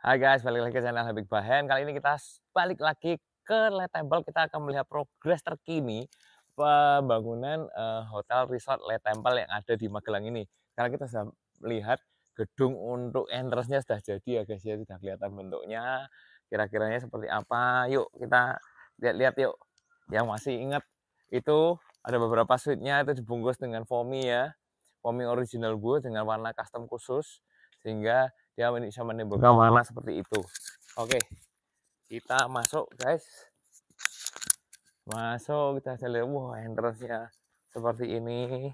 Hai guys, balik lagi ke channel Habib Bahen. Kali ini kita balik lagi ke Letable. Kita akan melihat progres terkini pembangunan uh, hotel resort Letempel yang ada di Magelang ini. Karena kita sudah lihat gedung untuk entrance-nya sudah jadi ya guys ya. Sudah kelihatan bentuknya, kira-kiranya seperti apa. Yuk kita lihat-lihat yuk. Yang masih ingat itu ada beberapa suite-nya itu dibungkus dengan foamy ya. Foamy original wood dengan warna custom khusus sehingga dia bisa menimbulkan warna seperti itu oke kita masuk guys masuk kita lihat wah wow, entrance nya seperti ini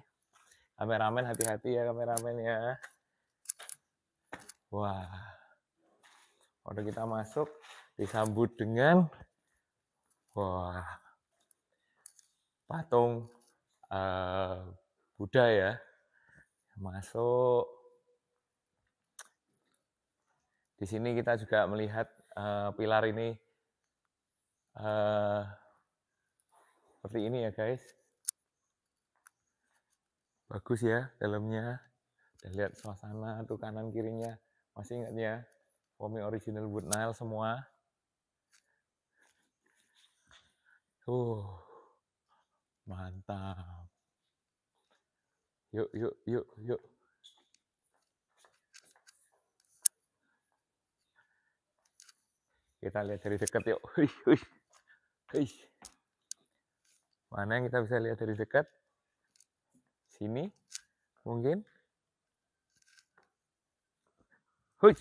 kameramen hati-hati ya kameramen ya wah udah kita masuk disambut dengan wah patung uh, Buddha ya masuk di sini kita juga melihat uh, pilar ini uh, seperti ini ya guys. Bagus ya dalamnya. dan lihat suasana tuh kanan kirinya. Masih ingat ya? Fomi original wood nail semua. Uh, mantap. Yuk, yuk, yuk, yuk. Kita lihat dari dekat yuk. Hui, Mana yang kita bisa lihat dari dekat? Sini, mungkin. Hui.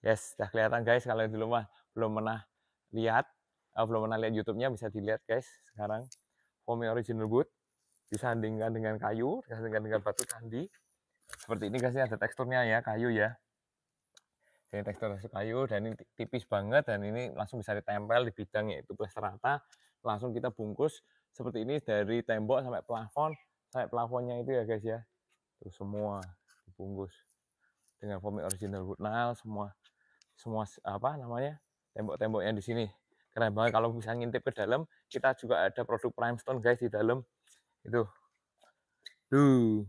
Yes, sudah kelihatan guys kalau di rumah belum pernah lihat, uh, belum pernah lihat YouTube-nya bisa dilihat guys sekarang. Foamy original wood disandingkan dengan kayu, disandingkan dengan batu candi seperti ini guys ya ada teksturnya ya kayu ya ini tekstur kayu dan ini tipis banget dan ini langsung bisa ditempel di bidang yaitu plester rata langsung kita bungkus seperti ini dari tembok sampai plafon sampai plafonnya itu ya guys ya terus semua dibungkus dengan foam original wood nail semua semua apa namanya tembok-temboknya di sini keren banget kalau bisa ngintip ke dalam kita juga ada produk primestone guys di dalam itu duh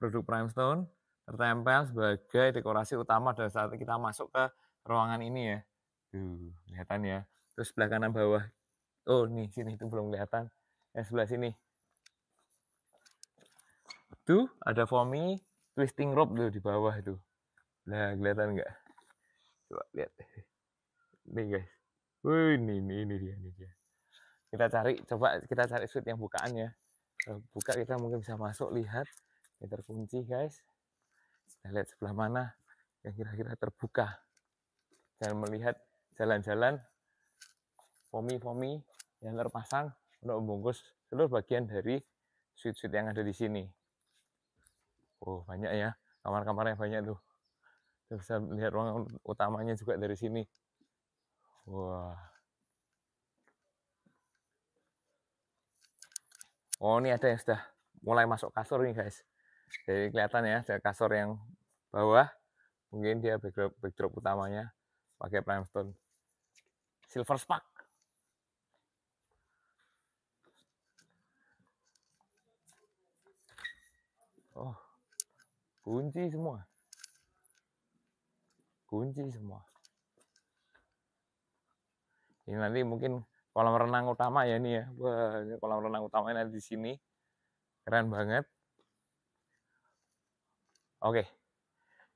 produk primestone tertempel sebagai dekorasi utama dari saat kita masuk ke ruangan ini ya. Tuh, kelihatan ya. Terus sebelah kanan bawah. Oh, nih sini itu belum kelihatan. Yang sebelah sini. Tuh, ada foamy twisting rope tuh di bawah itu. Nah, kelihatan nggak? Coba lihat. Nih guys. Wih, ini, ini, ini dia, ini dia. Kita cari, coba kita cari suit yang bukaan ya. Buka kita mungkin bisa masuk, lihat ini terkunci guys kita lihat sebelah mana yang kira-kira terbuka dan melihat jalan-jalan fomi-fomi yang terpasang untuk membungkus seluruh bagian dari suite-suite yang ada di sini. Oh banyak ya, kamar kamarnya banyak tuh. Kita bisa lihat ruang utamanya juga dari sini. Wah. Oh ini ada yang sudah mulai masuk kasur nih guys. Jadi kelihatan ya ada kasur yang bawah, mungkin dia backdrop, backdrop utamanya pakai limestone. Silver spark. Oh, kunci semua. Kunci semua. Ini nanti mungkin kolam renang utama ya ini ya. Wah, ini kolam renang utamanya nanti di sini. Keren banget. Oke,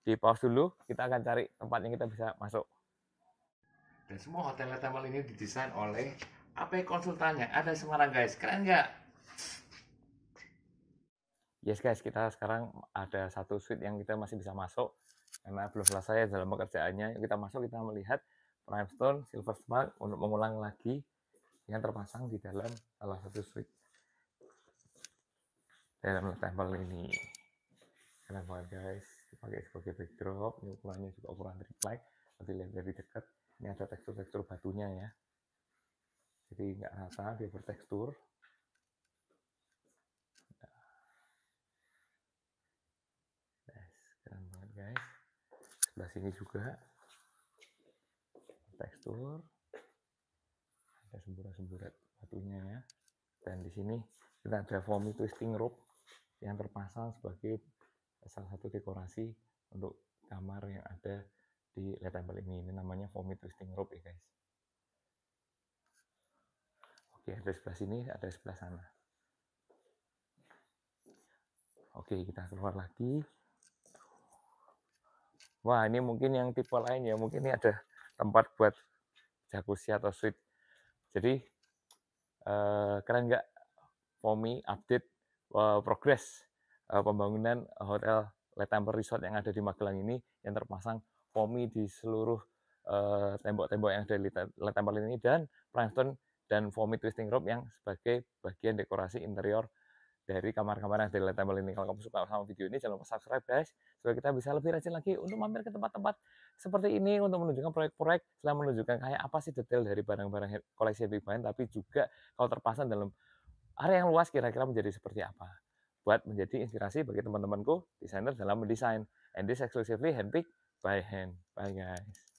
di pause dulu. Kita akan cari tempat yang kita bisa masuk. Dan semua hotel Latamel ini didesain oleh AP Konsultan yang ada Semarang guys. Keren nggak? Yes guys, kita sekarang ada satu suite yang kita masih bisa masuk. Karena belum selesai dalam pekerjaannya. Kita masuk, kita melihat Primestone, Silver Spark untuk mengulang lagi yang terpasang di dalam salah satu suite dalam temple ini keren banget guys dipakai sebagai backdrop ini ukurannya juga ukuran triplek nanti lihat dari dekat ini ada tekstur-tekstur batunya ya jadi nggak rata dia bertekstur keren banget guys sebelah sini juga tekstur ada semburat-semburat batunya ya dan di sini kita ada foamy twisting rope yang terpasang sebagai salah satu dekorasi untuk kamar yang ada di light table ini. Ini namanya foamy twisting rope ya guys. Oke, ada sebelah sini, ada sebelah sana. Oke, kita keluar lagi. Wah, ini mungkin yang tipe lain ya. Mungkin ini ada tempat buat jacuzzi atau suite. Jadi, eh, keren nggak? Fomi update eh, progress Eh, pembangunan hotel Light Resort yang ada di Magelang ini yang terpasang POMI di seluruh eh, tembok-tembok yang ada di Light ini dan plankton dan foamy twisting rope yang sebagai bagian dekorasi interior dari kamar-kamar yang ada di Light ini. Kalau kamu suka sama video ini jangan lupa subscribe guys supaya kita bisa lebih rajin lagi untuk mampir ke tempat-tempat seperti ini untuk menunjukkan proyek-proyek selain menunjukkan kayak apa sih detail dari barang-barang koleksi Big Bang tapi juga kalau terpasang dalam area yang luas kira-kira menjadi seperti apa buat menjadi inspirasi bagi teman-temanku desainer dalam mendesain. And this exclusively handpicked by hand. Bye guys.